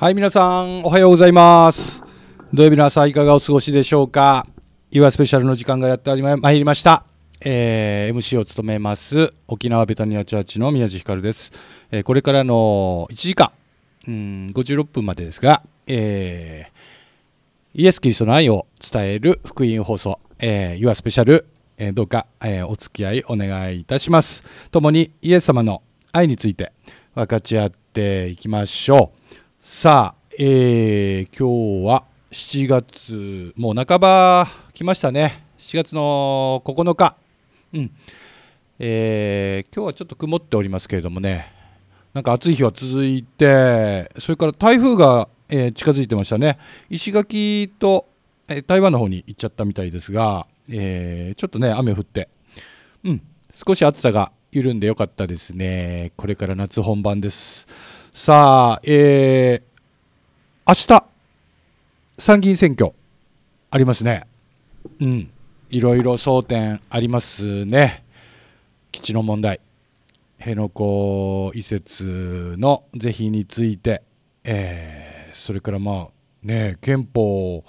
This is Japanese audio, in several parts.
はい、皆さん、おはようございます。土曜日の朝、いかがお過ごしでしょうか。岩スペシャルの時間がやってまいりました。えー、MC を務めます、沖縄ベタニアチャーチの宮地ひかるです。えー、これからの1時間、うん、56分までですが、えー、イエス・キリストの愛を伝える福音放送、えー、岩スペシャル、えー、どうか、えー、お付き合いお願いいたします。共にイエス様の愛について分かち合っていきましょう。さあ、えー、今日は7月、もう半ば来ましたね。7月の9日。うん。えー、今日はちょっと曇っておりますけれどもね、なんか暑い日は続いて、それから台風が、えー、近づいてましたね。石垣と、え台湾の方に行っちゃったみたいですが、えちょっとね、雨降って、うん、少し暑さが緩んでよかったですね。これから夏本番です。さあ、えー、明日、参議院選挙、ありますね。うん。いろいろ争点ありますね。基地の問題、辺野古移設の是非について、えー、それからまあ、ね、憲法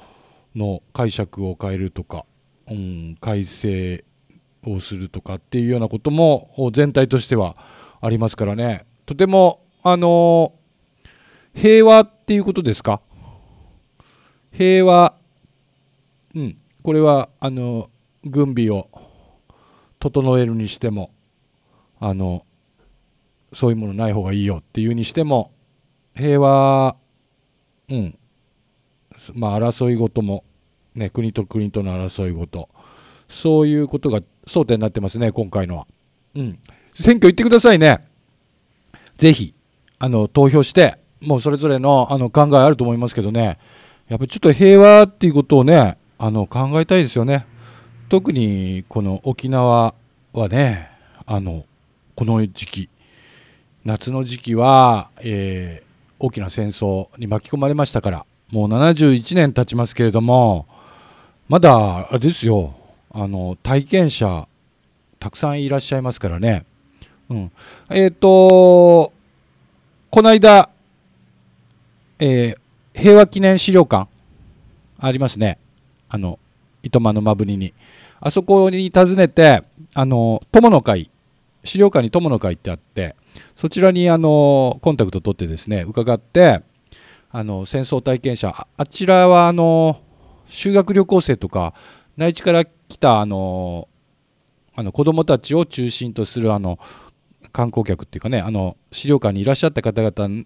の解釈を変えるとか、うん、改正をするとかっていうようなことも全体としてはありますからねとてもあのー、平和っていうことですか平和、うん、これはあのー、軍備を整えるにしてもあのー、そういうものない方がいいよっていうにしても平和、うん、まあ、争い事も、ね、国と国との争いごと、そういうことが争点になってますね今回のは、うん、選挙行ってくださいねぜひあの投票してもうそれぞれのあの考えあると思いますけどねやっぱりちょっと平和っていうことをねあの考えたいですよね特にこの沖縄はねあのこの時期夏の時期は、えー、大きな戦争に巻き込まれましたからもう71年経ちますけれどもまだあれですよあの体験者たくさんいらっしゃいますからね。うん、えっ、ー、とこの間、えー、平和記念資料館ありますね。あの、糸満の間ぶりに。あそこに訪ねて、あの、友の会、資料館に友の会ってあって、そちらにあの、コンタクト取ってですね、伺って、あの、戦争体験者、あちらはあの、修学旅行生とか、内地から来たあの、あの子供たちを中心とするあの、観光客っていうかねあの資料館にいらっしゃった方々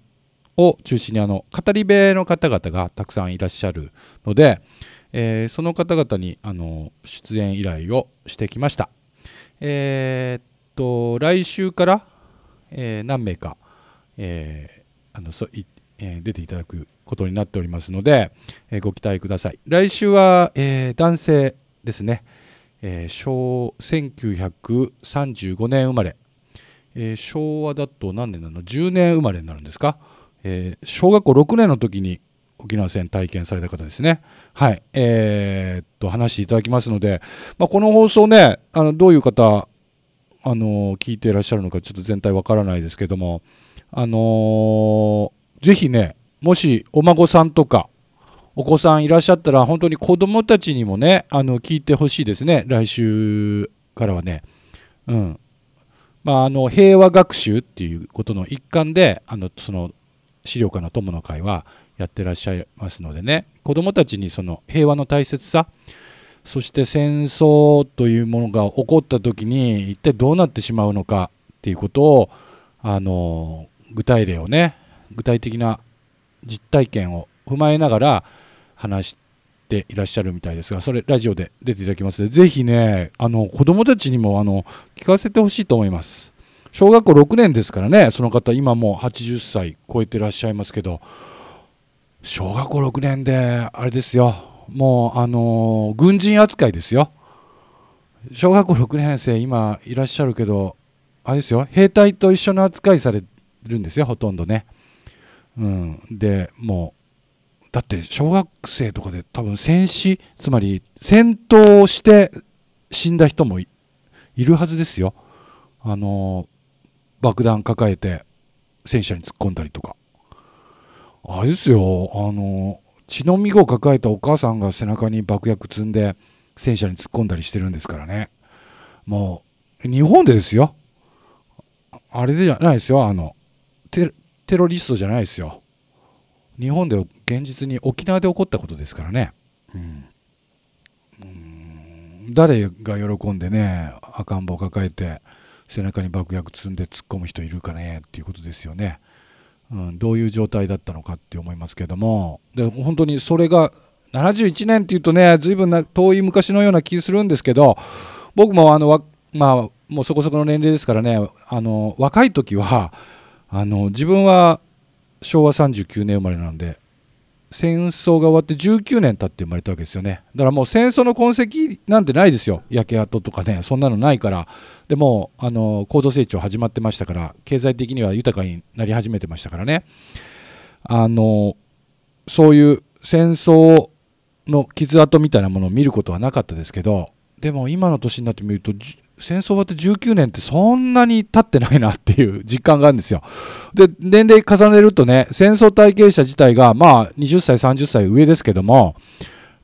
を中心にあの語り部の方々がたくさんいらっしゃるので、えー、その方々にあの出演依頼をしてきました。えー、っと来週から、えー、何名か、えあのそいえ出ていただくことになっておりますので、えご期待ください。来週は、え男性ですね、えー、1935年生まれえー、昭和だと何年なの10年生まれになるんですか、えー、小学校6年の時に沖縄戦体験された方ですね。はい。えー、っと、話していただきますので、まあ、この放送ね、あの、どういう方、あの、聞いていらっしゃるのか、ちょっと全体わからないですけども、あのー、ぜひね、もしお孫さんとか、お子さんいらっしゃったら、本当に子供たちにもね、あの、聞いてほしいですね。来週からはね。うん。まあ、あの平和学習っていうことの一環であのその資料館の友の会はやってらっしゃいますのでね子どもたちにその平和の大切さそして戦争というものが起こった時に一体どうなってしまうのかっていうことをあの具体例をね具体的な実体験を踏まえながら話ていらっしゃるみたいですが、それラジオで出ていただきますので、ぜひね、あの、子供たちにも、あの、聞かせてほしいと思います。小学校6年ですからね、その方、今もう80歳超えてらっしゃいますけど、小学校6年で、あれですよ、もう、あの、軍人扱いですよ。小学校6年生、今いらっしゃるけど、あれですよ、兵隊と一緒の扱いされるんですよ、ほとんどね。うん、でもうだって小学生とかで多分戦死つまり戦闘をして死んだ人もいるはずですよあの爆弾抱えて戦車に突っ込んだりとかあれですよあの血のみごを抱えたお母さんが背中に爆薬積んで戦車に突っ込んだりしてるんですからねもう日本でですよあれでじゃないですよあのテロリストじゃないですよ日本で現実に沖縄で起こったことですからね、うん誰が喜んでね赤ん坊抱えて背中に爆薬積んで突っ込む人いるかねっていうことですよね、うん、どういう状態だったのかって思いますけどもで本当にそれが71年っていうとね随分な遠い昔のような気するんですけど僕もあのまあもうそこそこの年齢ですからねあの若い時はあの自分は昭和39年生まれなんで戦争が終わって19年経って生まれたわけですよねだからもう戦争の痕跡なんてないですよ焼け跡とかねそんなのないからでもあの高度成長始まってましたから経済的には豊かになり始めてましたからねあのそういう戦争の傷跡みたいなものを見ることはなかったですけどでも今の年になってみると戦争終わって19年ってそんなに経ってないなっていう実感があるんですよ。で、年齢重ねるとね、戦争体験者自体が、まあ、20歳、30歳上ですけども、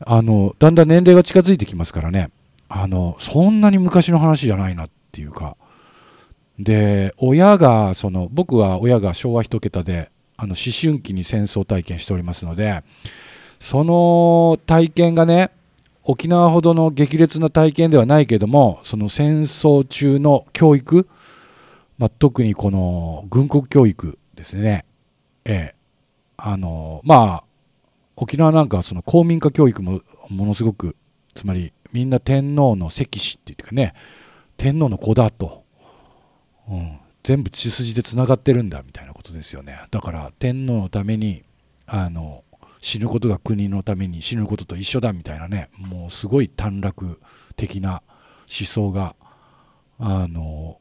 あの、だんだん年齢が近づいてきますからね、あの、そんなに昔の話じゃないなっていうか、で、親が、その、僕は親が昭和1桁で、あの、思春期に戦争体験しておりますので、その体験がね、沖縄ほどの激烈な体験ではないけどもその戦争中の教育、まあ、特にこの軍国教育ですね、ええ、あのまあ沖縄なんかはその公民化教育もものすごくつまりみんな天皇の赤子っていうかね天皇の子だと、うん、全部血筋でつながってるんだみたいなことですよねだから天皇のためにあの死ぬことが国のために死ぬことと一緒だみたいなねもうすごい短絡的な思想があの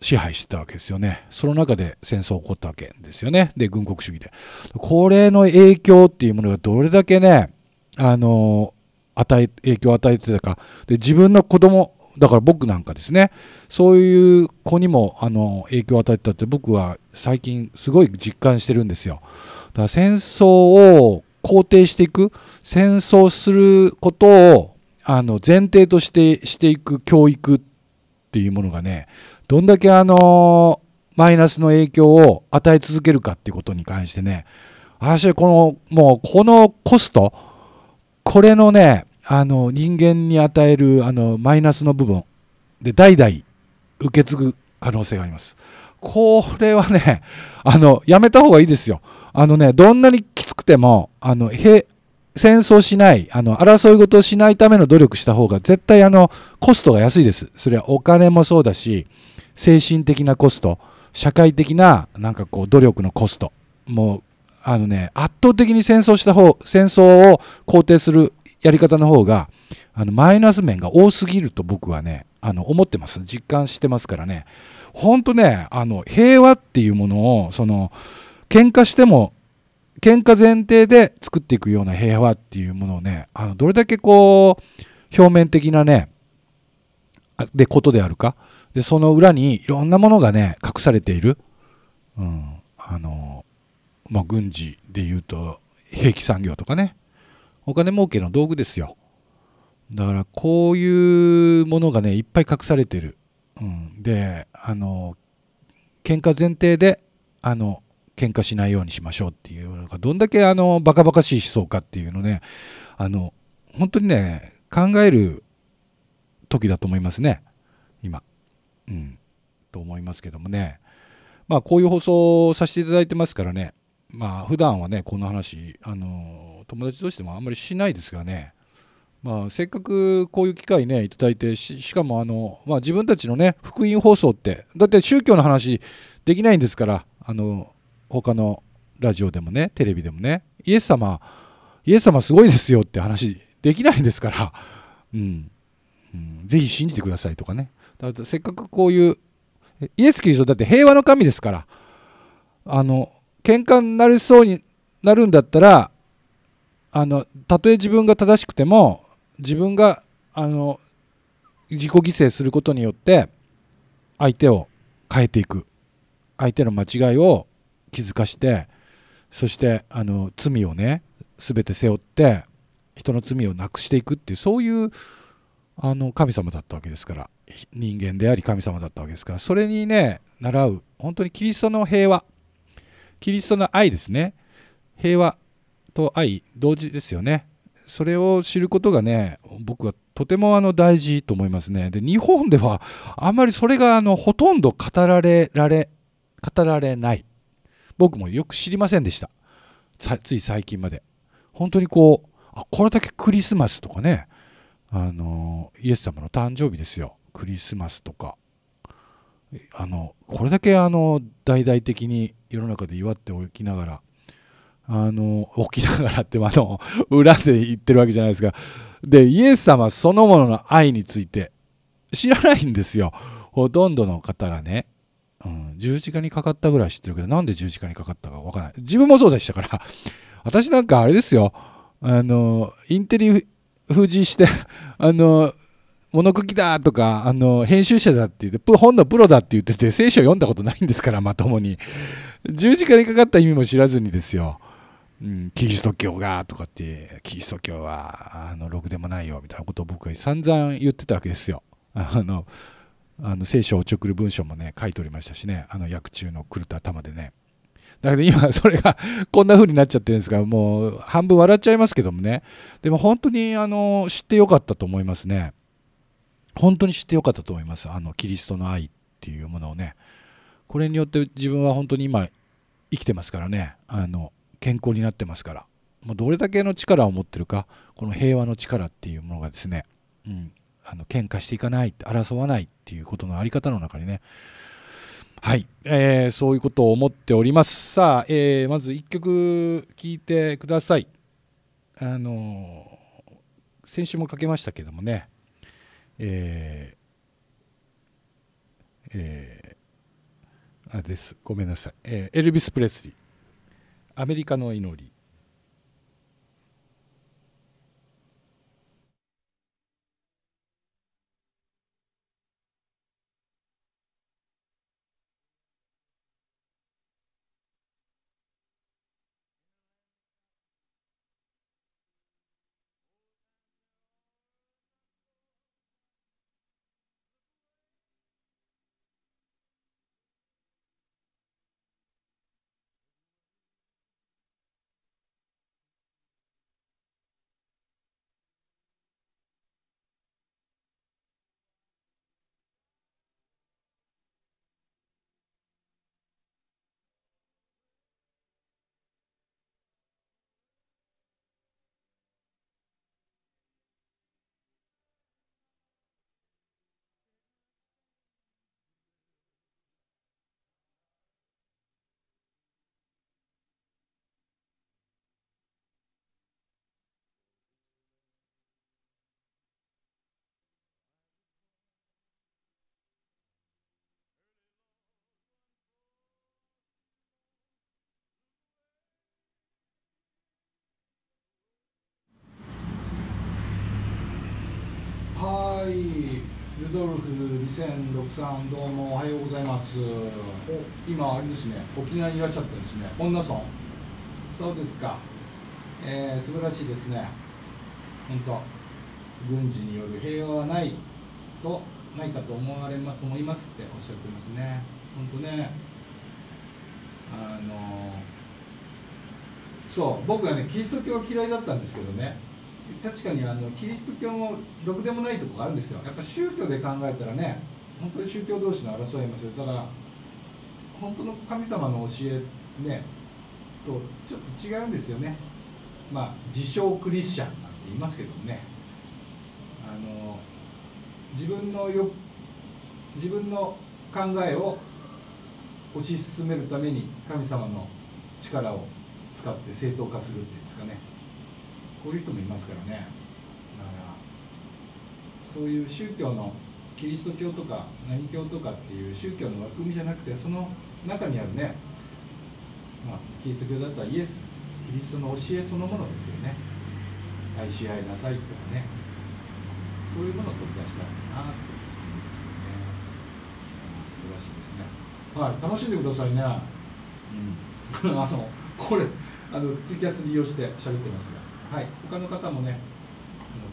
支配してたわけですよね。その中で戦争起こったわけですよね。で、軍国主義で。これの影響っていうものがどれだけね、あの、与え、影響を与えてたか。で、自分の子供、だから僕なんかですね、そういう子にもあの影響を与えてたって僕は最近すごい実感してるんですよ。から戦争を肯定していく戦争することをあの前提としてしていく教育っていうものがねどんだけあのマイナスの影響を与え続けるかっていうことに関してね私はこのもうこのコストこれのねあの人間に与えるあのマイナスの部分で代々受け継ぐ可能性があります。これはね、あの、やめた方がいいですよ。あのね、どんなにきつくても、あの、へ戦争しない、あの、争い事をしないための努力した方が、絶対あの、コストが安いです。それはお金もそうだし、精神的なコスト、社会的な、なんかこう、努力のコスト。もう、あのね、圧倒的に戦争した方、戦争を肯定するやり方の方が、あの、マイナス面が多すぎると僕はね、あの、思ってます。実感してますからね。ほんとね、あの、平和っていうものを、その、喧嘩しても、喧嘩前提で作っていくような平和っていうものをね、あの、どれだけこう、表面的なね、で、ことであるか。で、その裏にいろんなものがね、隠されている。うん。あの、まあ、軍事で言うと、兵器産業とかね。お金儲けの道具ですよ。だからこういうものがねいっぱい隠されてるうん、であの喧嘩前提であの喧嘩しないようにしましょうっていうのがどんだけあのバカバカしい思想かっていうのねあの本当にね考える時だと思いますね今、うん、と思いますけどもねまあこういう放送をさせていただいてますからねまあ普段はねこの話あの友達としてもあんまりしないですがねまあ、せっかくこういう機会ね、いただいて、しかもあの、まあ、自分たちのね、福音放送って、だって宗教の話できないんですから、あの、他のラジオでもね、テレビでもね、イエス様、イエス様すごいですよって話できないんですから、うん、うん、ぜひ信じてくださいとかね。だからせっかくこういう、イエス・キリストだって平和の神ですから、あの、喧嘩になりそうになるんだったら、あの、たとえ自分が正しくても、自分があの自己犠牲することによって相手を変えていく相手の間違いを気づかしてそしてあの罪をね全て背負って人の罪をなくしていくっていうそういうあの神様だったわけですから人間であり神様だったわけですからそれにね習う本当にキリストの平和キリストの愛ですね平和と愛同時ですよねそれを知ることがね僕はとてもあの大事と思いますねで日本ではあんまりそれがあのほとんど語られられ語られない僕もよく知りませんでしたつい最近まで本当にこうあこれだけクリスマスとかねあのイエス様の誕生日ですよクリスマスとかあのこれだけあの大々的に世の中で祝っておきながらあの起きながらってあの 裏で言ってるわけじゃないですかでイエス様そのものの愛について知らないんですよほとんどの方がね、うん、十字架にかかったぐらい知ってるけどなんで十字架にかかったかわからない自分もそうでしたから 私なんかあれですよあのインテリ封じして あの物書きだとかあの編集者だって言って本のプロだって言ってて聖書読んだことないんですからまともに十字架にかかった意味も知らずにですようん、キリスト教がとかってキリスト教はあのろくでもないよみたいなことを僕は散々言ってたわけですよ。あのあの聖書をちょくる文章もね書いておりましたしねあの役中の狂った頭でね。だけど今それがこんな風になっちゃってるんですがもう半分笑っちゃいますけどもねでも本当にあの知ってよかったと思いますね。本当に知ってよかったと思いますあのキリストの愛っていうものをねこれによって自分は本当に今生きてますからねあの健康になってますから、まどれだけの力を持ってるか、この平和の力っていうものがですね、うん、あの喧嘩していかない、争わないっていうことのあり方の中にね、はい、えー、そういうことを思っております。さあ、えー、まず1曲聴いてください。あのー、先週もかけましたけどもね、えーえー、あですごめんなさい、えー、エルビス・プレスリーアメリカの祈りドルフ2063 0どうもおはようございます今あれですね沖縄にいらっしゃってですね恩さんそうですかえー、素晴らしいですね本当軍事による平和はないとないかと思われま思いますっておっしゃってますね本当ねあのそう僕はねキリスト教は嫌いだったんですけどね確かにあのキリスト教もろくでもないとこがあるんですよやっぱ宗教で考えたらね本当に宗教同士の争いもするだから本当の神様の教えねとちょっと違うんですよねまあ自称クリスチャンなんて言いますけどもねあの自分のよ自分の考えを推し進めるために神様の力を使って正当化するっていうんですかねこういう人もいますからねだからそういう宗教のキリスト教とか何教とかっていう宗教の枠組みじゃなくてその中にあるね、まあ、キリスト教だったらイエスキリストの教えそのものですよね愛し合いなさいとかねそういうものを取り出したいなと思いますよね素晴らしいですねはい楽しんでくださいねうん あのこれあのツイキャス利用して喋ってますがはい、他の方もね、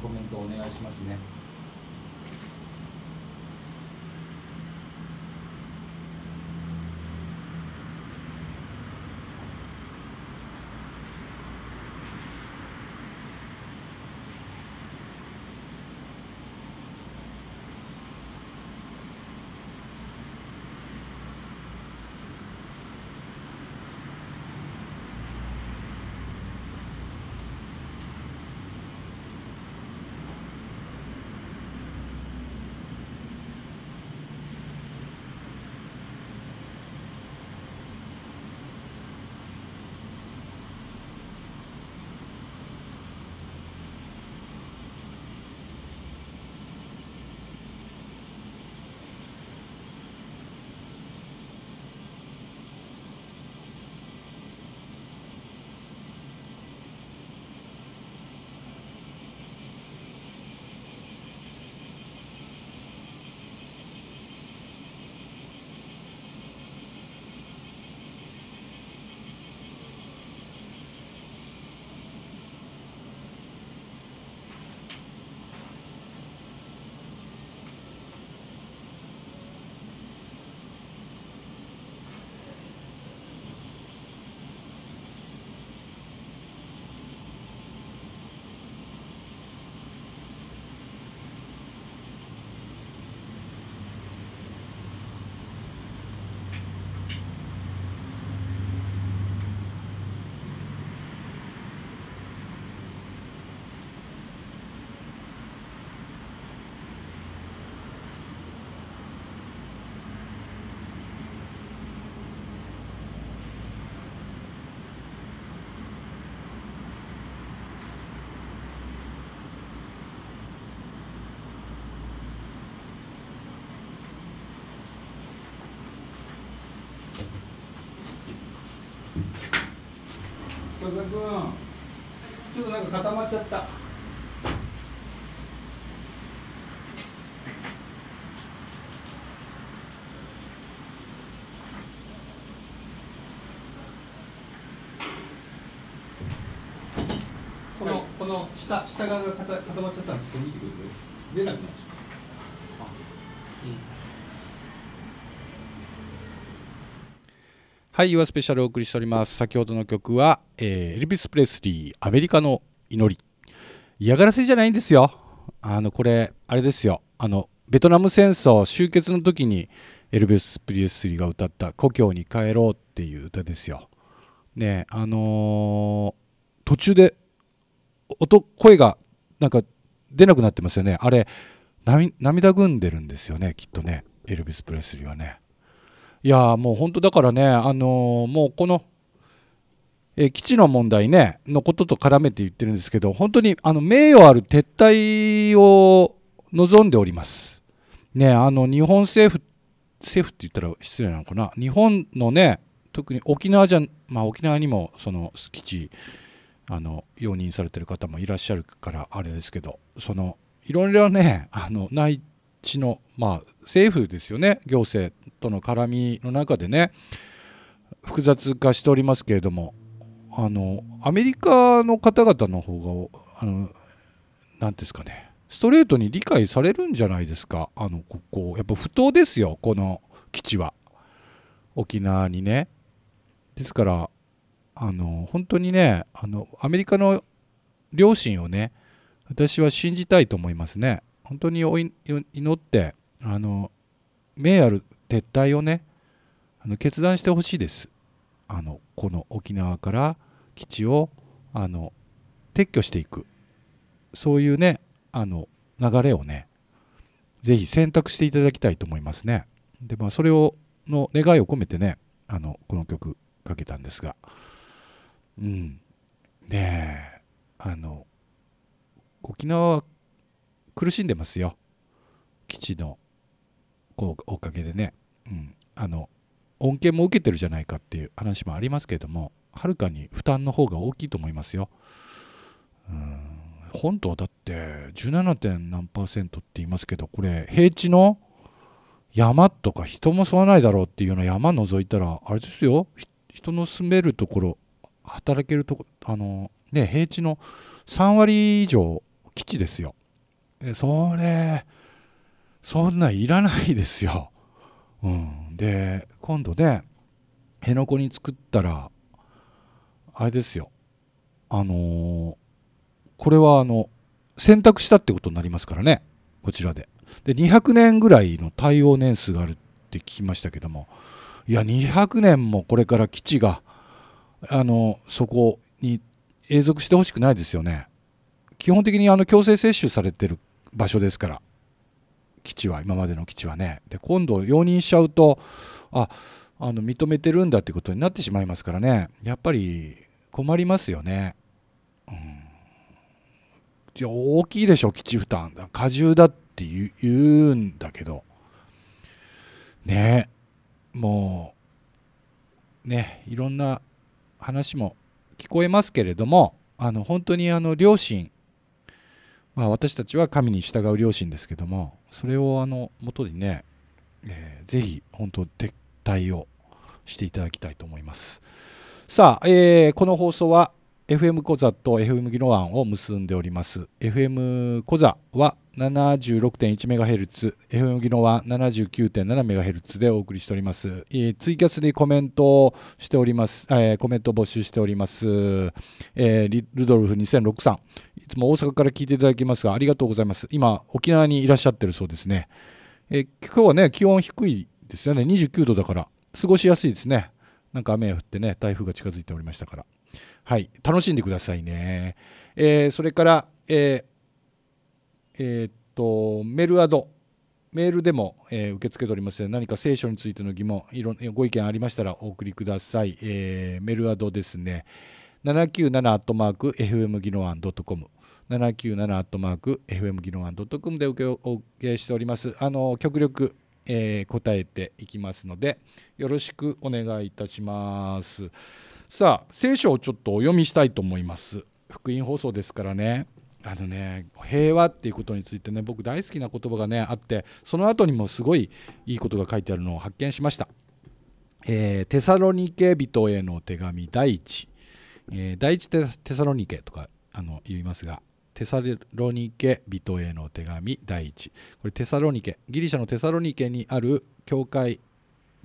コメントお願いしますね。深澤君ちょっとなんか固まっちゃったこの、はい、この下下側が固まっちゃったらちょっと見てください出なくなっちゃったはい、岩スペシャルお送りしております。先ほどの曲は、えー、エルビス・プレスリー、アメリカの祈り。嫌がらせじゃないんですよ。あの、これ、あれですよ。あの、ベトナム戦争終結の時に、エルビス・プレスリーが歌った故郷に帰ろうっていう歌ですよ。ねあのー、途中で、音、声が、なんか、出なくなってますよね。あれ、涙ぐんでるんですよね、きっとね。エルビス・プレスリーはね。いやもう本当だからね、あのー、もうこの、え基地の問題ねのことと絡めて言ってるんですけど本当にあの名誉ある撤退を望んでおります。ね、あの日本政府政府って言ったら失礼なのかな日本のね特に沖縄じゃ、まあ、沖縄にもその基地あの容認されてる方もいらっしゃるからあれですけどそのいろいろねあのちの、まあ、政府ですよね行政との絡みの中でね複雑化しておりますけれどもあのアメリカの方々の方があの何ですかねストレートに理解されるんじゃないですかあのここやっぱ不当ですよこの基地は沖縄にねですからあの本当にねあのアメリカの両親をね私は信じたいと思いますね。本当に祈ってあの名ある撤退をねあの決断してほしいですあのこの沖縄から基地をあの撤去していくそういうねあの流れをねぜひ選択していただきたいと思いますねでまあそれをの願いを込めてねあのこの曲かけたんですがうんねえあの沖縄は苦しんでますよ基地のこうおかげでね、うん、あの恩恵も受けてるじゃないかっていう話もありますけどもはるかに負担の方が大きいと思いますよ。うん本島だって 17. 点何パーセントって言いますけどこれ平地の山とか人も住まないだろうっていうような山覗いたらあれですよ人の住めるところ働けるとこあのね平地の3割以上基地ですよえそれそんないらないですよ、うん、で今度ね辺野古に作ったらあれですよあのー、これはあの選択したってことになりますからねこちらでで200年ぐらいの対応年数があるって聞きましたけどもいや200年もこれから基地があのそこに永続してほしくないですよね基本的にあの強制接種されてる場所ですから基地は今までの基地はねで今度容認しちゃうとああの認めてるんだってことになってしまいますからねやっぱり困りますよね。うん、いや大きいでしょ基地負担過重だって言うんだけどねもうねいろんな話も聞こえますけれどもあの本当にあの両親まあ、私たちは神に従う良心ですけどもそれをあの元にね、えー、ぜひ本当撤退をしていただきたいと思いますさあ、えー、この放送は FM コ座と FM 技能案を結んでおります FM 小座は 76.1MHz、FM 技能は 79.7MHz でお送りしております。えー、ツイキャスでコメントしております、えー、コメント募集しております、えー、ルドルフ2006さん、いつも大阪から聞いていただきますが、ありがとうございます。今、沖縄にいらっしゃってるそうですね。え今日はね、気温低いですよね、29度だから、過ごしやすいですね。なんか雨が降ってね、台風が近づいておりましたから。はい、楽しんでくださいね。えそれから、えーえー、っとメールアドメールでも、えー、受け付けております何か聖書についての疑問いろご意見ありましたらお送りください、えー、メールアドですね797アットマーク FM 技能案 .com 797アットマーク FM 技能案 .com で受けお受けしておりますあの極力、えー、答えていきますのでよろしくお願いいたしますさあ聖書をちょっとお読みしたいと思います福音放送ですからねあのね平和っていうことについてね僕大好きな言葉がねあってその後にもすごいいいことが書いてあるのを発見しました。えー、テサロニケ人への手紙第一、えー、第一テサロニケとかあの言いますがテサロニケ人への手紙第一これテサロニケギリシャのテサロニケにある教会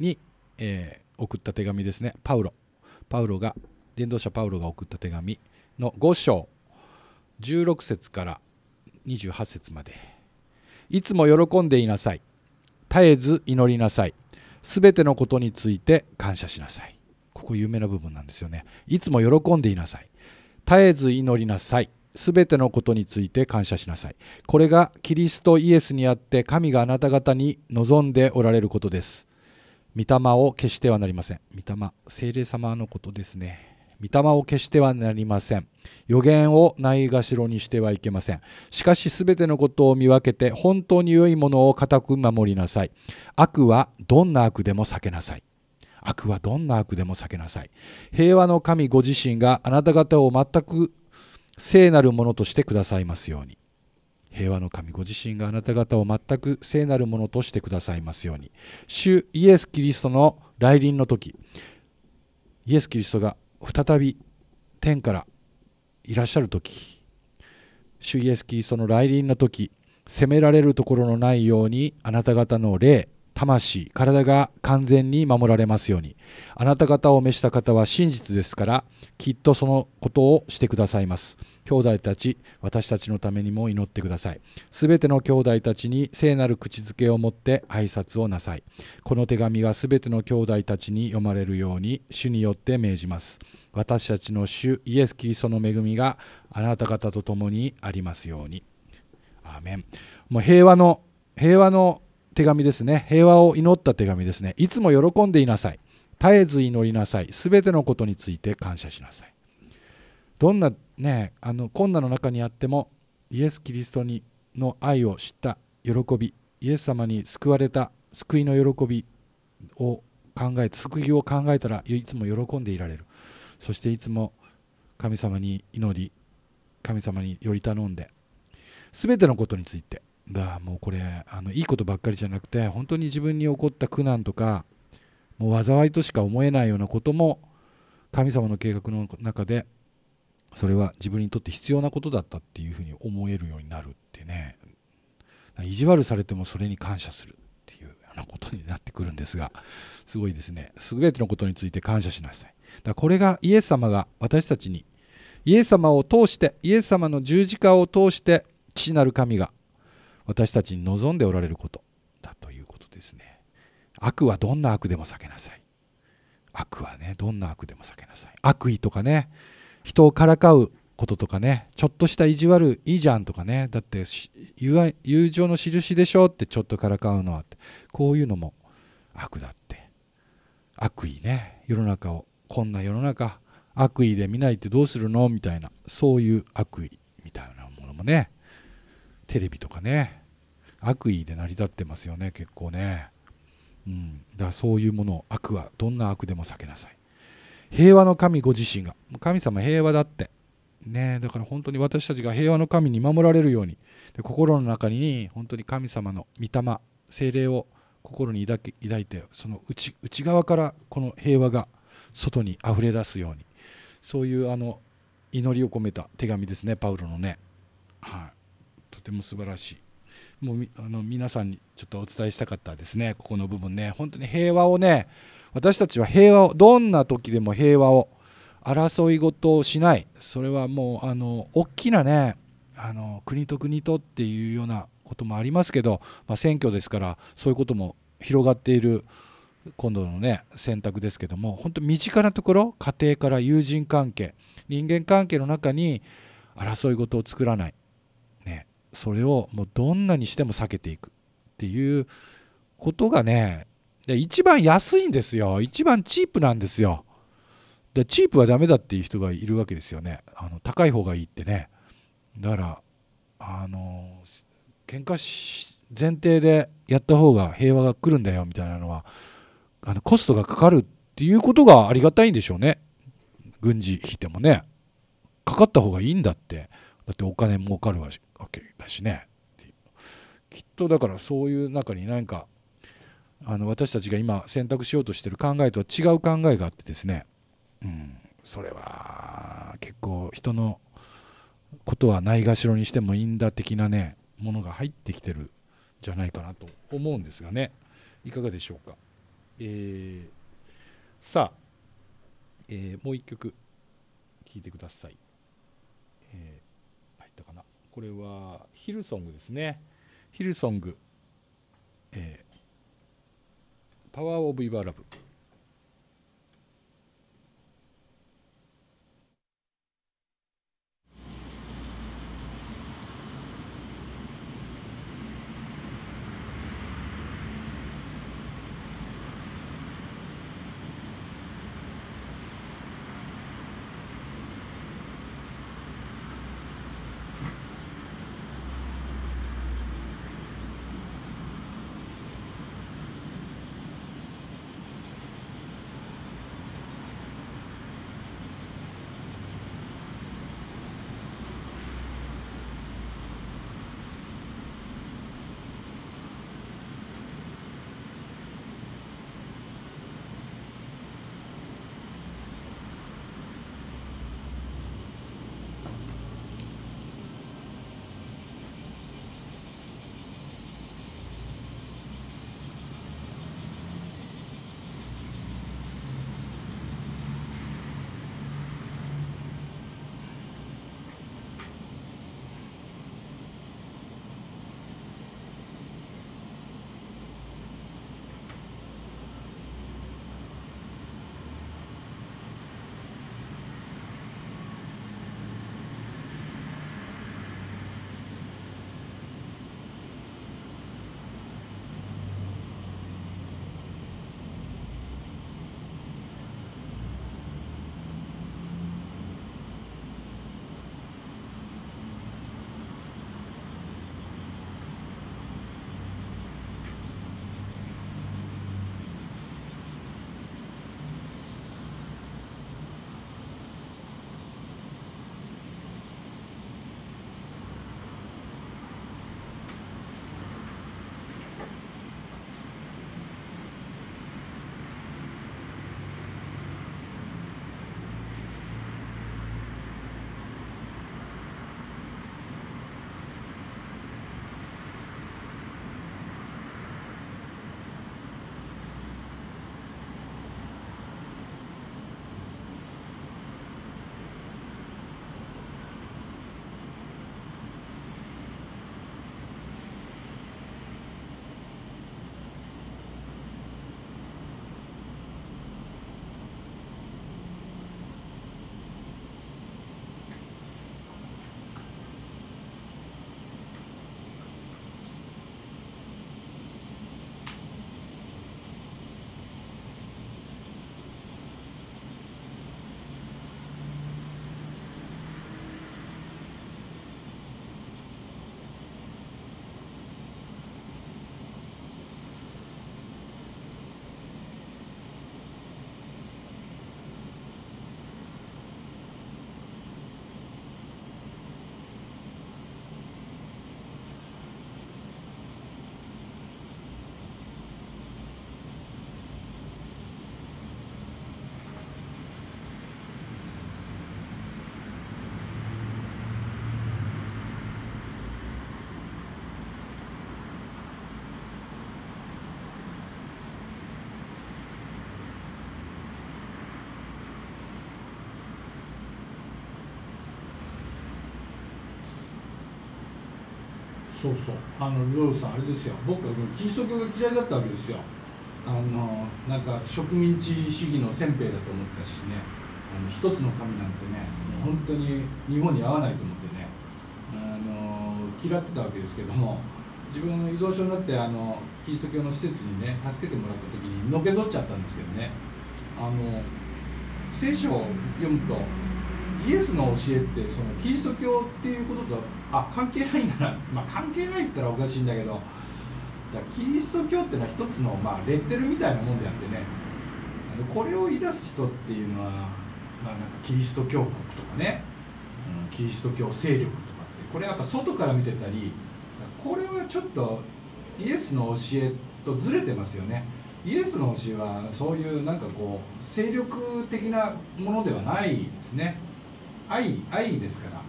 に、えー、送った手紙ですねパウロパウロが伝道者パウロが送った手紙の5章16節から28節までいつも喜んでいなさい絶えず祈りなさいすべてのことについて感謝しなさいここ有名な部分なんですよねいつも喜んでいなさい絶えず祈りなさいすべてのことについて感謝しなさい。これがキリストイエスにあって神があなた方に望んでおられることです。御霊を消してはなりません。御霊、聖霊様のことですね。御霊を消してはなりません。予言をないがしろにしてはいけません。しかしすべてのことを見分けて本当に良いものを固く守りなさい。悪はどんな悪でも避けなさい。悪はどんな悪でも避けなさい。平和の神ご自身があなた方を全く聖なるものとしてくださいますように。平和の神ご自身があなた方を全く聖なるものとしてくださいますように。主イエス・キリストの来臨の時、イエス・キリストが再び天からいらっしゃる時主イエス・キリストの来臨の時責められるところのないようにあなた方の霊魂、体が完全に守られますように。あなた方を召した方は真実ですから、きっとそのことをしてくださいます。兄弟たち、私たちのためにも祈ってください。すべての兄弟たちに聖なる口づけを持って挨拶をなさい。この手紙はすべての兄弟たちに読まれるように、主によって命じます。私たちの主イエス・キリストの恵みがあなた方と共にありますように。アーメンもう平和の平和の手紙ですね。平和を祈った手紙ですね。いつも喜んでいなさい。絶えず祈りなさい。すべてのことについて感謝しなさい。どんなね、あの困難の中にあっても、イエス・キリストにの愛を知った喜び、イエス様に救われた救いの喜びを考えて、救いを考えたらいつも喜んでいられる。そしていつも神様に祈り、神様により頼んで、全てのことについてだもうこれあのいいことばっかりじゃなくて本当に自分に起こった苦難とかもう災いとしか思えないようなことも神様の計画の中でそれは自分にとって必要なことだったっていうふうに思えるようになるってね意地悪されてもそれに感謝するっていうようなことになってくるんですがすごいですね全てのことについて感謝しなさいだこれがイエス様が私たちにイエス様を通してイエス様の十字架を通して父なる神が私たちに望んでおられることだということですね悪はどんな悪でも避けなさい悪はねどんな悪でも避けなさい悪意とかね人をからかうこととかねちょっとした意地悪いいじゃんとかねだって友情の印でしょってちょっとからかうのはってこういうのも悪だって悪意ね世の中をこんな世の中悪意で見ないってどうするのみたいなそういう悪意みたいなものもねテレビとかね悪意で成り立ってますよね結構ね、うん、だからそういうものを悪はどんな悪でも避けなさい平和の神ご自身が神様平和だってねだから本当に私たちが平和の神に守られるようにで心の中に本当に神様の御霊精霊を心に抱き抱いてその内内側からこの平和が外にあふれ出すようにそういうあの祈りを込めた手紙ですねパウロのねはいても素晴らしいもうあの皆さんにちょっとお伝えしたかったですねここの部分ね本当に平和をね私たちは平和をどんな時でも平和を争い事をしないそれはもうあの大きなねあの国と国とっていうようなこともありますけど、まあ、選挙ですからそういうことも広がっている今度のね選択ですけども本当身近なところ家庭から友人関係人間関係の中に争い事を作らないそれをもうどんなにしても避けていくっていうことがね一番安いんですよ一番チープなんですよでチープはダメだっていう人がいるわけですよねあの高い方がいいってねだからあの喧嘩し前提でやった方が平和が来るんだよみたいなのはあのコストがかかるっていうことがありがたいんでしょうね軍事費でもねかかった方がいいんだってだってお金儲かるわけだしねきっとだからそういう中に何かあの私たちが今選択しようとしてる考えとは違う考えがあってですね、うん、それは結構人のことはないがしろにしてもいいんだ的なねものが入ってきてるんじゃないかなと思うんですがねいかがでしょうか、えー、さあ、えー、もう一曲聴いてください、えーこれはヒルソングですね。ヒルソング、えー、パワー・オブ・イバラブ。そうそうあのルドルさんあれですよ僕はキリスト教が嫌いだったわけですよあのなんか植民地主義の先兵だと思ったしねあの一つの神なんてね本当に日本に合わないと思ってねあの嫌ってたわけですけども自分の依存症になってあのキリスト教の施設にね助けてもらった時にのけぞっちゃったんですけどねあの聖書を読むとイエスの教えってそのキリスト教っていうこととあ関係ないなら、まあ、関係ないったらおかしいんだけどだキリスト教っていうのは一つの、まあ、レッテルみたいなもんであってねこれを言い出す人っていうのは、まあ、なんかキリスト教国とかね、うん、キリスト教勢力とかってこれやっぱ外から見てたりこれはちょっとイエスの教えとずれてますよねイエスの教えはそういうなんかこう勢力的なものではないですね。愛愛ですから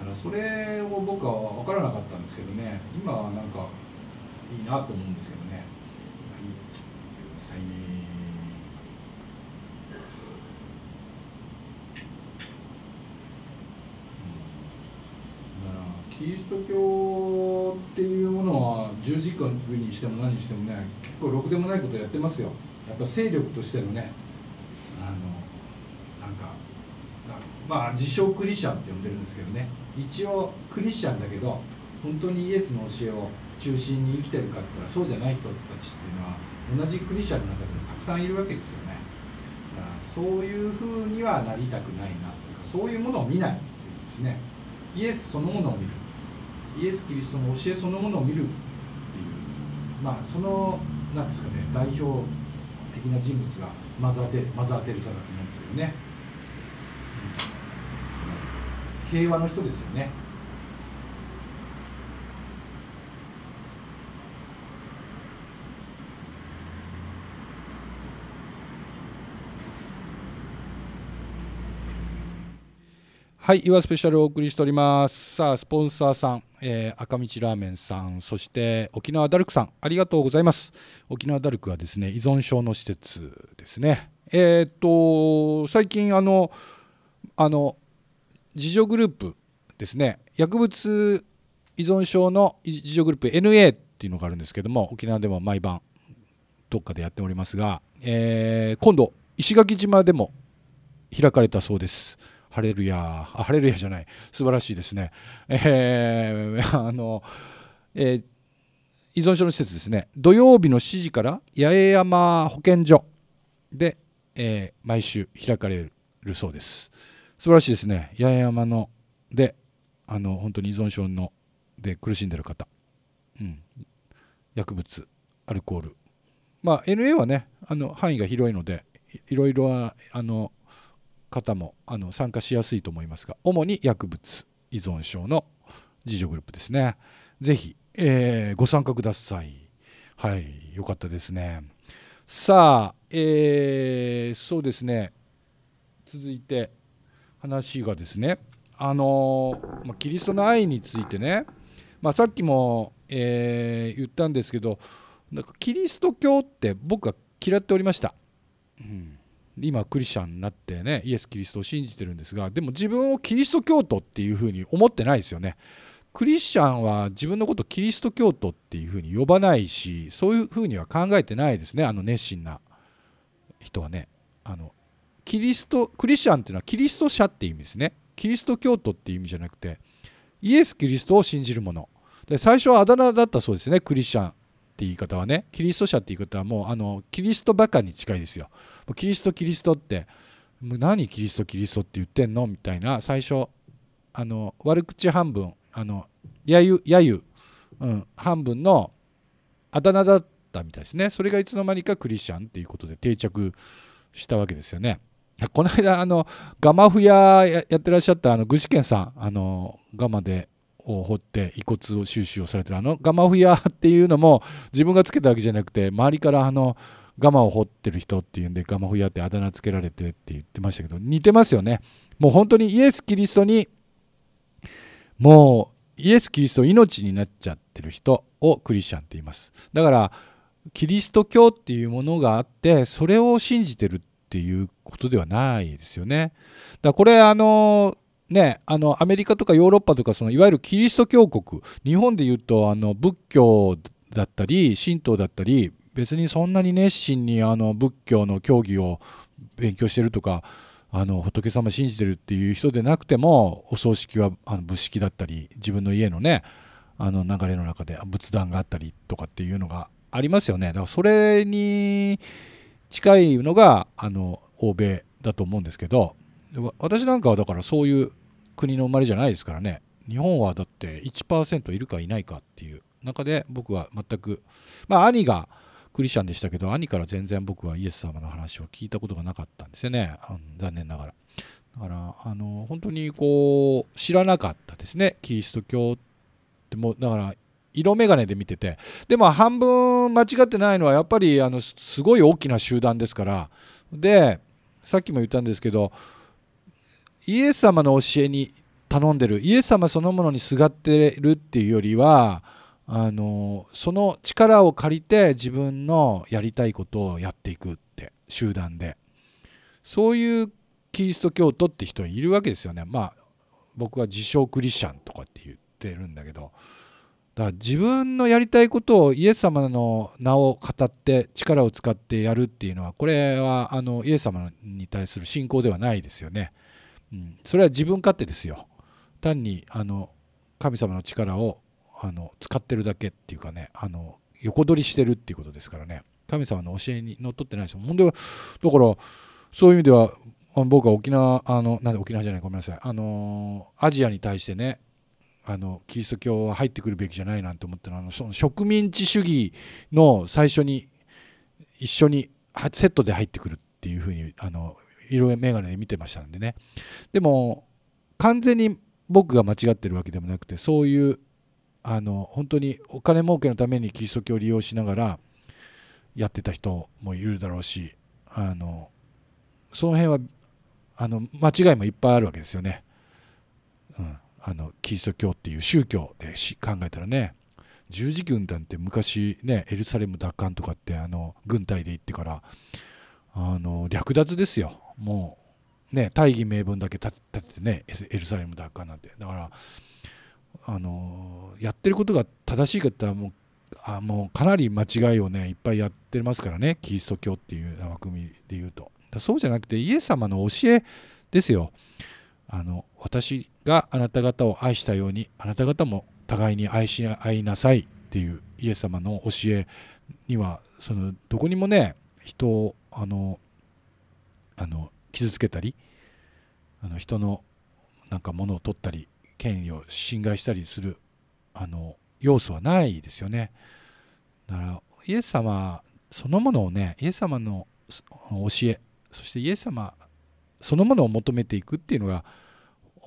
あのそれを僕は分からなかったんですけどね今はなんかいいなと思うんですけどね。キリスト教っていうものは十字架にしても何にしてもね結構ろくでもないことやってますよやっぱ勢力としてのねあのなんかまあ自称クリスチャンって呼んでるんですけどね一応クリスチャンだけど本当にイエスの教えを中心に生きてるかって言ったらそうじゃない人たちっていうのは同じクリスチャンの中でもたくさんいるわけですよねだからそういうふうにはなりたくないなっていうかそういうものを見ないっていうですねイエスそのものを見るイエス・キリストの教えそのものを見るっていうまあその何ですかね代表的な人物がマザーテルサだと思うんですけどね平和の人ですよねはい、岩スペシャルをお送りしております。さあ、スポンサーさん、えー、赤道ラーメンさん、そして沖縄ダルクさん、ありがとうございます。沖縄ダルクはですね、依存症の施設ですね。えー、っと、最近あの、あの、自助グループですね薬物依存症の自助グループ NA っていうのがあるんですけども沖縄でも毎晩どっかでやっておりますが、えー、今度石垣島でも開かれたそうです。ハレルヤあハレルヤじゃない素晴らしいですね。えー、あの、えー、依存症の施設ですね土曜日の7時から八重山保健所で、えー、毎週開かれるそうです。素晴らしいですね八重山のであの本当に依存症ので苦しんでる方、うん、薬物アルコールまあ NA はねあの範囲が広いのでいろいろあの方もあの参加しやすいと思いますが主に薬物依存症の自助グループですね是非、えー、ご参加くださいはい良かったですねさあえー、そうですね続いて話がですねあの、まキリストの愛についてね、まあ、さっきも、えー、言ったんですけどなんかキリスト教って僕は嫌っておりました、うん、今クリスチャンになってねイエス・キリストを信じてるんですがでも自分をキリスト教徒っていうふうに思ってないですよねクリスチャンは自分のことキリスト教徒っていうふうに呼ばないしそういうふうには考えてないですねあの熱心な人はねあのキリストクリスチャンっていうのはキリスト者って意味ですねキリスト教徒っていう意味じゃなくてイエス・キリストを信じる者で最初はあだ名だったそうですねクリスチャンって言い方はねキリスト者って言い方はもうあのキリストバカに近いですよキリストキリストって何キリストキリストって言ってんのみたいな最初あの悪口半分あのやゆやゆ、うん、半分のあだ名だったみたいですねそれがいつの間にかクリスチャンっていうことで定着したわけですよね。この間、あの、ガマフ屋やってらっしゃった、あの、具志堅さん、あの、ガマで、を掘って遺骨を収集をされてるあのガマフ屋っていうのも自分がつけたわけじゃなくて周りからあのガマを掘ってる人っていうんでガマフ屋ってあだ名つけられてって言ってましたけど似てますよねもう本当にイエス・キリストにもうイエス・キリスト命になっちゃってる人をクリスチャンって言いますだからキリスト教っていうものがあってそれを信じてるっていうことではないですよね。だこれあのね、あのアメリカとかヨーロッパとかそのいわゆるキリスト教国日本でいうとあの仏教だったり神道だったり別にそんなに熱心にあの仏教の教義を勉強してるとかあの仏様信じてるっていう人でなくてもお葬式はあの仏式だったり自分の家のねあの流れの中で仏壇があったりとかっていうのがありますよね。だからそれに近いのがあの欧米だと思うんですけど私なんかはだからそういう国の生まれじゃないですからね日本はだって1%いるかいないかっていう中で僕は全くまあ兄がクリスチャンでしたけど兄から全然僕はイエス様の話を聞いたことがなかったんですよね、うん、残念ながらだからあの本当にこう知らなかったですねキリスト教ってもだから色眼鏡で見ててでも半分間違ってないのはやっぱりあのすごい大きな集団ですからでさっきも言ったんですけどイエス様の教えに頼んでるイエス様そのものにすがってるっていうよりはあのその力を借りて自分のやりたいことをやっていくって集団でそういうキリスト教徒って人いるわけですよねまあ僕は自称クリスチャンとかって言ってるんだけど。だから自分のやりたいことをイエス様の名を語って力を使ってやるっていうのはこれはあのイエス様に対する信仰ではないですよね。うん、それは自分勝手ですよ。単にあの神様の力をあの使ってるだけっていうかねあの横取りしてるっていうことですからね神様の教えにのっとってないですもんでだからそういう意味では僕は沖縄あのなんで沖縄じゃないごめんなさいあのアジアに対してねあのキリスト教は入ってくるべきじゃないなんて思ったのはあのその植民地主義の最初に一緒にセットで入ってくるっていうふうにあの色眼鏡で見てましたんでねでも完全に僕が間違ってるわけでもなくてそういうあの本当にお金儲けのためにキリスト教を利用しながらやってた人もいるだろうしあのその辺はあの間違いもいっぱいあるわけですよね。うんあのキリスト教っていう宗教で考えたらね十字軍団って昔ねエルサレム奪還とかってあの軍隊で行ってからあの略奪ですよもうね大義名分だけ立ててねエルサレム奪還なんてだからあのやってることが正しいかって言ったらもうあもうかなり間違いをねいっぱいやってますからねキリスト教っていう枠組みで言うとそうじゃなくてイエス様の教えですよあの私があなた方を愛したようにあなた方も互いに愛し合いなさいっていうイエス様の教えにはそのどこにもね人をあのあの傷つけたりあの人のなんか物を取ったり権利を侵害したりするあの要素はないですよね。だからイエス様そのものをねイエス様の教えそしてイエス様そのものを求めていくっていうのが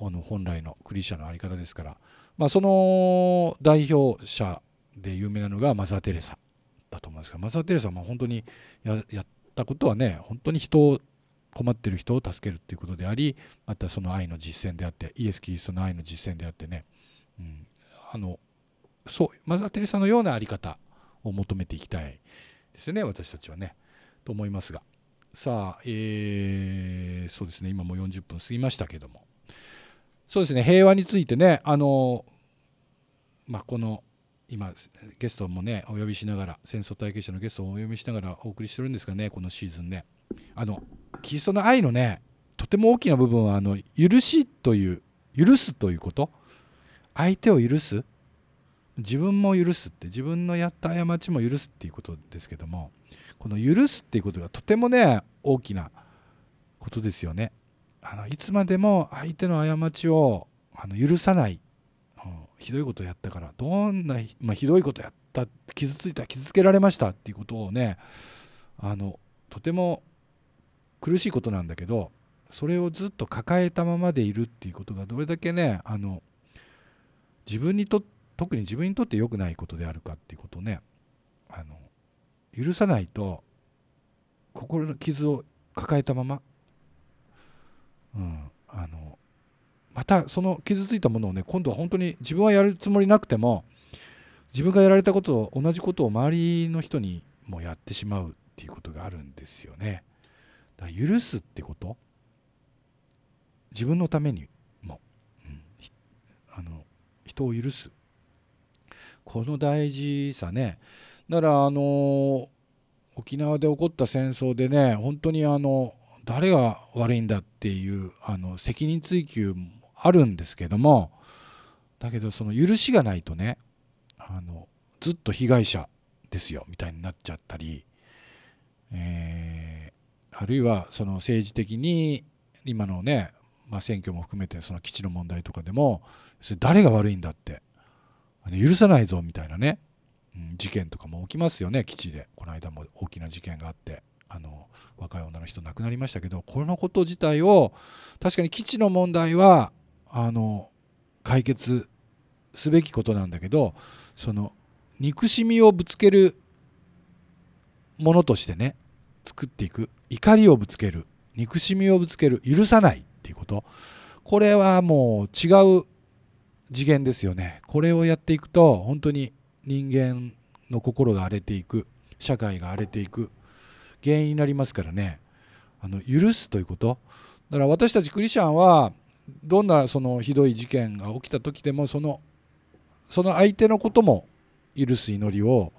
あの本来のクリシャの在り方ですから、まあ、その代表者で有名なのがマザー・テレサだと思うんですがマザー・テレサはまあ本当にやったことはね本当に人を困ってる人を助けるっていうことでありまたその愛の実践であってイエス・キリストの愛の実践であってね、うん、あのそうマザー・テレサのような在り方を求めていきたいですよね私たちはねと思いますがさあ、えー、そうですね今も40分過ぎましたけどもそうですね平和についてねあのまあこの今ゲストもねお呼びしながら戦争体験者のゲストをお呼びしながらお送りしてるんですがねこのシーズンねあのキリストの愛のねとても大きな部分はあの許しという許すということ相手を許す自分も許すって自分のやった過ちも許すっていうことですけどもこの許すっていうことがとてもね大きなことですよねあのいつまでも相手の過ちをあの許さない、うん、ひどいことをやったからどんな、まあ、ひどいことやった傷ついた傷つけられましたっていうことをねあのとても苦しいことなんだけどそれをずっと抱えたままでいるっていうことがどれだけねあの自分にと特に自分にとって良くないことであるかっていうことをねあの許さないと心の傷を抱えたままうん、あのまたその傷ついたものをね今度は本当に自分はやるつもりなくても自分がやられたことと同じことを周りの人にもやってしまうっていうことがあるんですよね。だから許すってこと自分のためにも、うん、あの人を許すこの大事さねだからあの沖縄で起こった戦争でね本当にあの誰が悪いんだっていうあの責任追及もあるんですけどもだけどその許しがないとねあのずっと被害者ですよみたいになっちゃったり、えー、あるいはその政治的に今のね、まあ、選挙も含めてその基地の問題とかでもそれ誰が悪いんだって許さないぞみたいなね、うん、事件とかも起きますよね基地でこの間も大きな事件があって。あの若い女の人亡くなりましたけどこのこと自体を確かに基地の問題はあの解決すべきことなんだけどその憎しみをぶつけるものとしてね作っていく怒りをぶつける憎しみをぶつける許さないっていうことこれはもう違う次元ですよねこれをやっていくと本当に人間の心が荒れていく社会が荒れていく原因になりますからねあの許すということだから私たちクリスチャンはどんなそのひどい事件が起きた時でもそのその相手のことも許す祈りを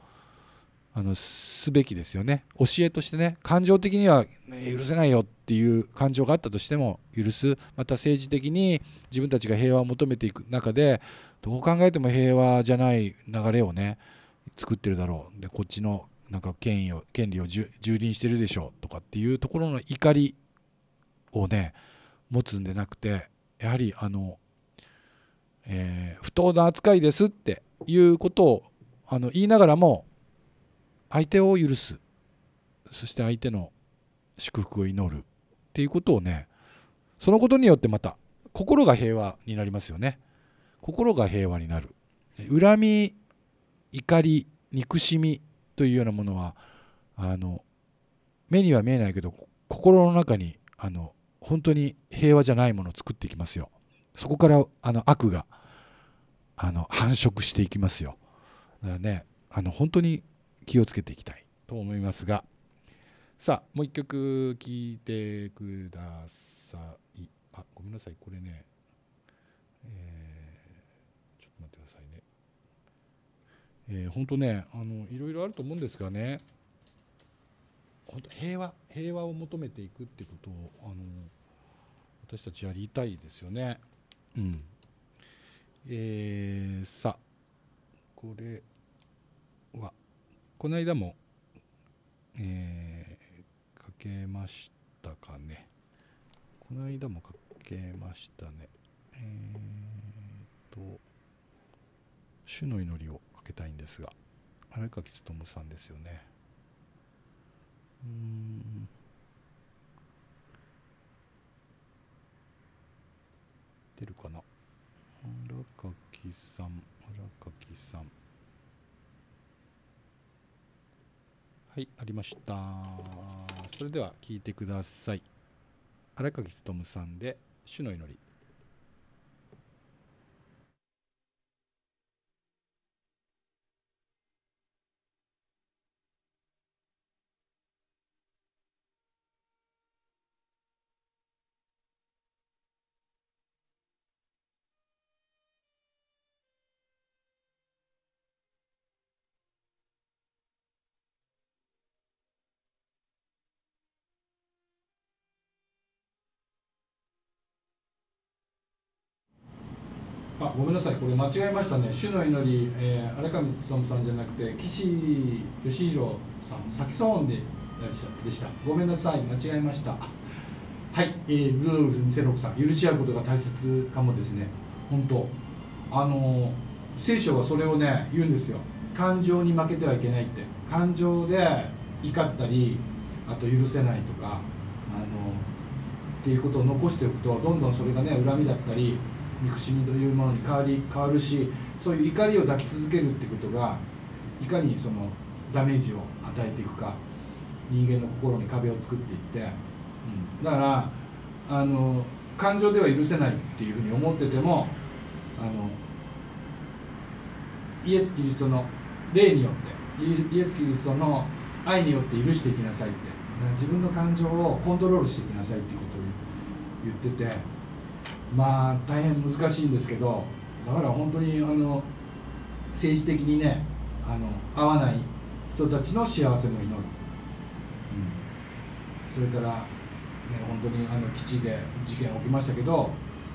あのすべきですよね教えとしてね感情的には、ね、許せないよっていう感情があったとしても許すまた政治的に自分たちが平和を求めていく中でどう考えても平和じゃない流れをね作ってるだろうでこっちのなんか権威を権利を蹂躙してるでしょとかっていうところの怒りをね持つんでなくてやはりあの、えー、不当な扱いですっていうことをあの言いながらも相手を許すそして相手の祝福を祈るっていうことをねそのことによってまた心が平和になりますよね心が平和になる恨み怒り憎しみというようなものはあの目には見えないけど心の中にあの本当に平和じゃないものを作っていきますよ。そこからあの悪があの繁殖していきますよ。だからねあの本当に気をつけていきたいと思いますがさあもう一曲聴いてください。あごめんなさいこれね、えーえー、本当ねあのいろいろあると思うんですがね本当平和平和を求めていくってことをあの私たちやりたいですよね。うん、えー、さこれはこの間も、えー、かけましたかね。この間もかけましたね。えー、っと、主の祈りを。けたいんですが新垣勉さんですよねうん出るかな荒垣さん荒垣さんはいありましたそれでは聞いてください荒垣勉さんで「主の祈り」ごめんなさい、これ間違えましたね、主の祈り、えー、荒上勉さんじゃなくて、岸義弘さん、サキソーンででした。ごめんなさい、間違えました。はい、えー、ルール2006さん、許し合うことが大切かもですね、本当、あの聖書はそれをね、言うんですよ、感情に負けてはいけないって、感情で怒ったり、あと許せないとか、あのっていうことを残しておくと、どんどんそれがね、恨みだったり、憎しみというものに変わり変わるしそういう怒りを抱き続けるってことがいかにそのダメージを与えていくか人間の心に壁を作っていって、うん、だからあの感情では許せないっていうふうに思っててもあのイエス・キリストの霊によってイエス・キリストの愛によって許していきなさいって自分の感情をコントロールしていきなさいっていうことを言ってて。まあ大変難しいんですけどだから本当にあの政治的にねあの合わない人たちの幸せも祈る、うん、それから、ね、本当にあの基地で事件起きましたけど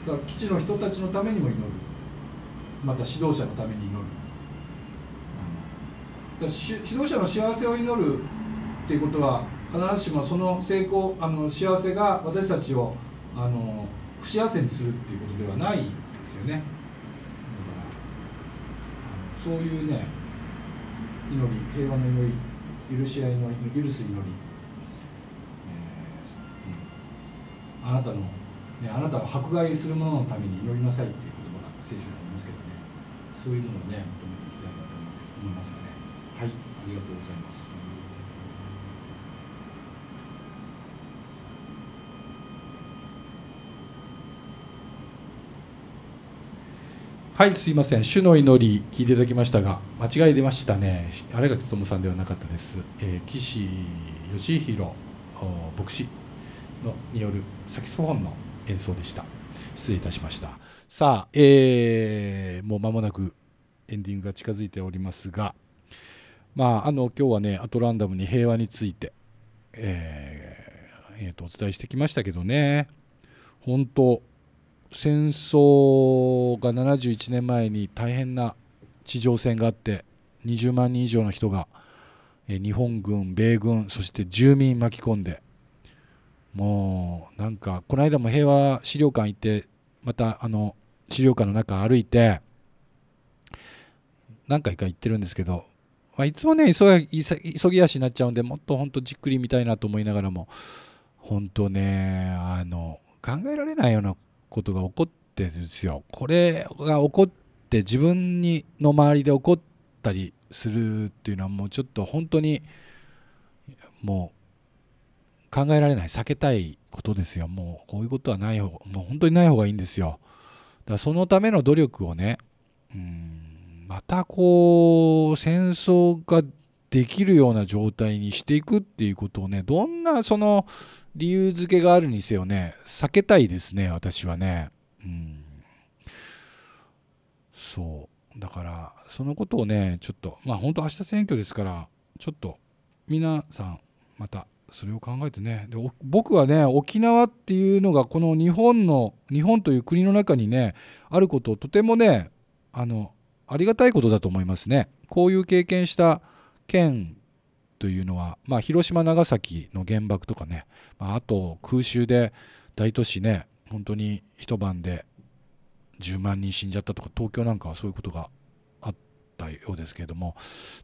だから基地の人たちのためにも祈るまた指導者のために祈る、指導者の幸せを祈るっていうことは必ずしもその成功あの幸せが私たちをあの不幸せにするっていうことではないですよねだからそういうね祈り平和の祈り許し合いの許す祈り、えーうん、あなたの、ね、あなたを迫害する者のために祈りなさいっていう言葉が聖書にありますけどねそういうものをね求めていきたいなと思いますよねはいありがとうございますはいすいません「主の祈り」聞いていただきましたが間違い出ましたね新垣務さんではなかったです、えー、岸義弘牧師のによるサキソフォンの演奏でした失礼いたしましたさあ、えー、もう間もなくエンディングが近づいておりますがまああの今日はねアトランダムに平和について、えーえー、とお伝えしてきましたけどね本当戦争が71年前に大変な地上戦があって20万人以上の人が日本軍、米軍そして住民巻き込んでもうなんかこの間も平和資料館行ってまたあの資料館の中歩いて何回か行ってるんですけど、まあ、いつもね急ぎ足になっちゃうんでもっとほんとじっくり見たいなと思いながらも本当ねあの考えられないようなことが起こってるんですよ。これが起こって自分にの周りで起こったりするっていうのはもうちょっと本当にもう考えられない避けたいことですよもうこういうことはない方もう本当にない方がいいんですよだからそのための努力をねうんまたこう戦争ができるような状態にしていくっていうことをねどんなその理由付けがあるにせよね避けたいですね私はねうんそうだからそのことをねちょっとまあ本当明日選挙ですからちょっと皆さんまたそれを考えてねで僕はね沖縄っていうのがこの日本の日本という国の中にねあることをとてもねあのありがたいことだと思いますねこういう経験した県というのは、まあ、広島長崎の原爆とかね、まあ、あと空襲で大都市ね本当に一晩で10万人死んじゃったとか東京なんかはそういうことがあったようですけれども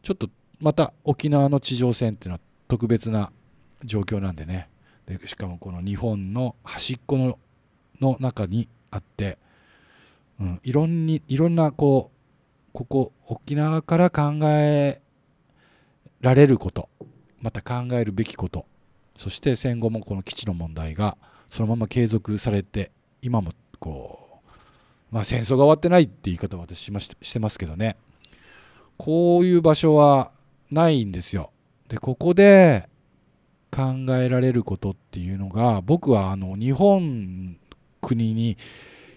ちょっとまた沖縄の地上戦っていうのは特別な状況なんでねでしかもこの日本の端っこのの中にあって、うん、いろんにいろんなこうここ沖縄から考えられることまた考えるべきことそして戦後もこの基地の問題がそのまま継続されて今もこう、まあ、戦争が終わってないって言い方を私しまししてますけどねこういう場所はないんですよ。でここで考えられることっていうのが僕はあの日本国に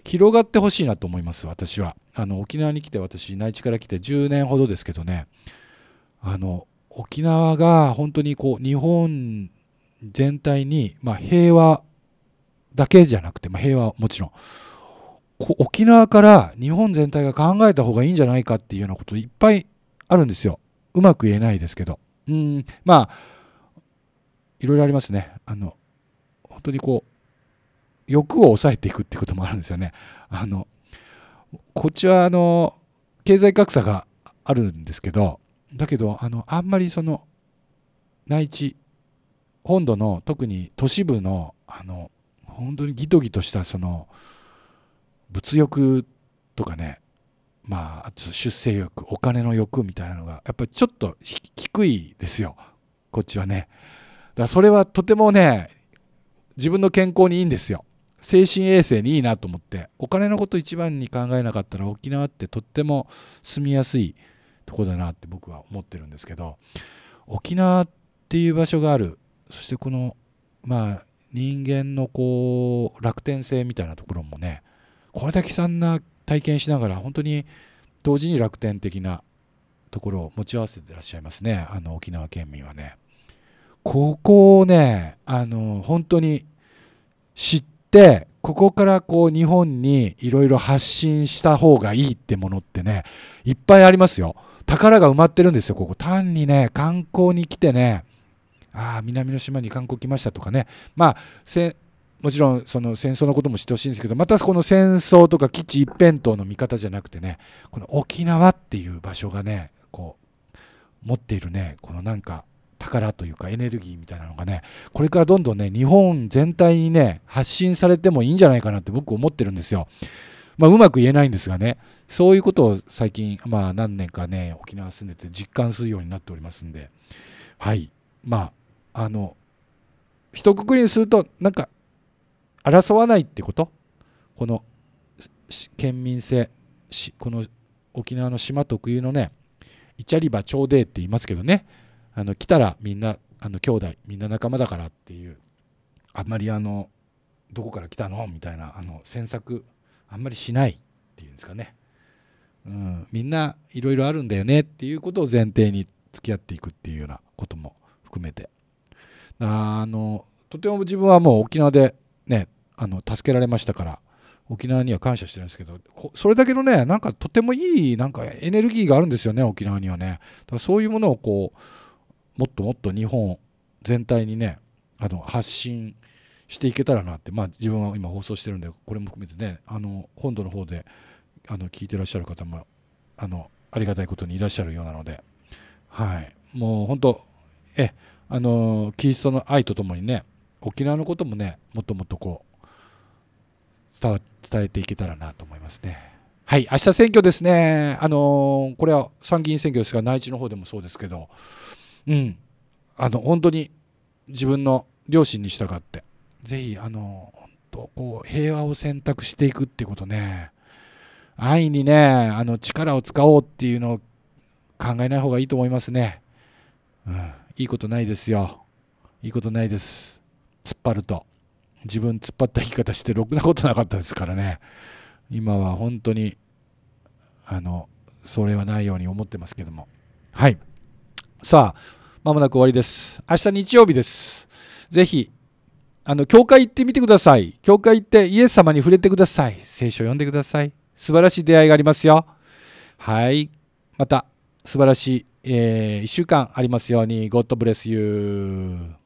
広がってほしいなと思います私はあの沖縄に来て私内地から来て10年ほどですけどねあの沖縄が本当にこう日本全体に、まあ、平和だけじゃなくて、まあ、平和はもちろん沖縄から日本全体が考えた方がいいんじゃないかっていうようなこといっぱいあるんですようまく言えないですけどうんまあいろいろありますねあの本当にこう欲を抑えていくってこともあるんですよねあのこっちはあの経済格差があるんですけどだけどあのあんまりその内地本土の特に都市部のあの本当にギトギトしたその物欲とかねまあ出世欲お金の欲みたいなのがやっぱりちょっと低いですよこっちはねだからそれはとてもね自分の健康にいいんですよ精神衛生にいいなと思ってお金のこと一番に考えなかったら沖縄ってとっても住みやすいとこだなって僕は思ってるんですけど沖縄っていう場所があるそしてこのまあ人間のこう楽天性みたいなところもねこれだけ悲惨な体験しながら本当に同時に楽天的なところを持ち合わせてらっしゃいますねあの沖縄県民はね。ここをねあの本当に知ってここからこう日本にいろいろ発信した方がいいってものってねいっぱいありますよ。宝が埋まってるんですよ、ここ。単にね、観光に来てね、ああ、南の島に観光来ましたとかね、まあ、もちろんその戦争のことも知ってほしいんですけどまたこの戦争とか基地一辺倒の見方じゃなくてねこの沖縄っていう場所がねこう持っているねこのなんか宝というかエネルギーみたいなのがねこれからどんどんね日本全体にね発信されてもいいんじゃないかなって僕思ってるんですよ。まあ、うまく言えないんですがね、そういうことを最近、まあ、何年かね、沖縄住んでて実感するようになっておりますんで、はい、まあ、あの、一括りにすると、なんか、争わないってことこの県民性、この沖縄の島特有のね、イチャリバょうーって言いますけどね、あの来たらみんな、あの兄弟みんな仲間だからっていう、あんまりあの、どこから来たのみたいな、あの、詮索あんまりしないっていうんですかね、うん、みんないろいろあるんだよねっていうことを前提に付き合っていくっていうようなことも含めてあのとても自分はもう沖縄でねあの助けられましたから沖縄には感謝してるんですけどそれだけのねなんかとてもいいなんかエネルギーがあるんですよね沖縄にはねだからそういうものをこうもっともっと日本全体にねあの発信していけたらなって、まあ、自分は今放送してるんでこれも含めてねあの本土の方であの聞いてらっしゃる方もあのありがたいことにいらっしゃるようなので、はい、もう本当えあのキリストの愛とともにね沖縄のこともねもっともっとこう伝えていけたらなと思いますね。はい、明日選挙ですね。あのー、これは参議院選挙ですが、内地の方でもそうですけど、うん、あの、本当に自分の両親に従って、ぜひあのとこう平和を選択していくってことね安易にねあの力を使おうっていうのを考えない方がいいと思いますね、うん、いいことないですよいいことないです突っ張ると自分突っ張った生き方してろくなことなかったですからね今は本当にあのそれはないように思ってますけどもはいさあまもなく終わりです明日日曜日ですぜひあの、教会行ってみてください。教会行ってイエス様に触れてください。聖書を読んでください。素晴らしい出会いがありますよ。はい。また、素晴らしい、えー、一週間ありますように、God bless you.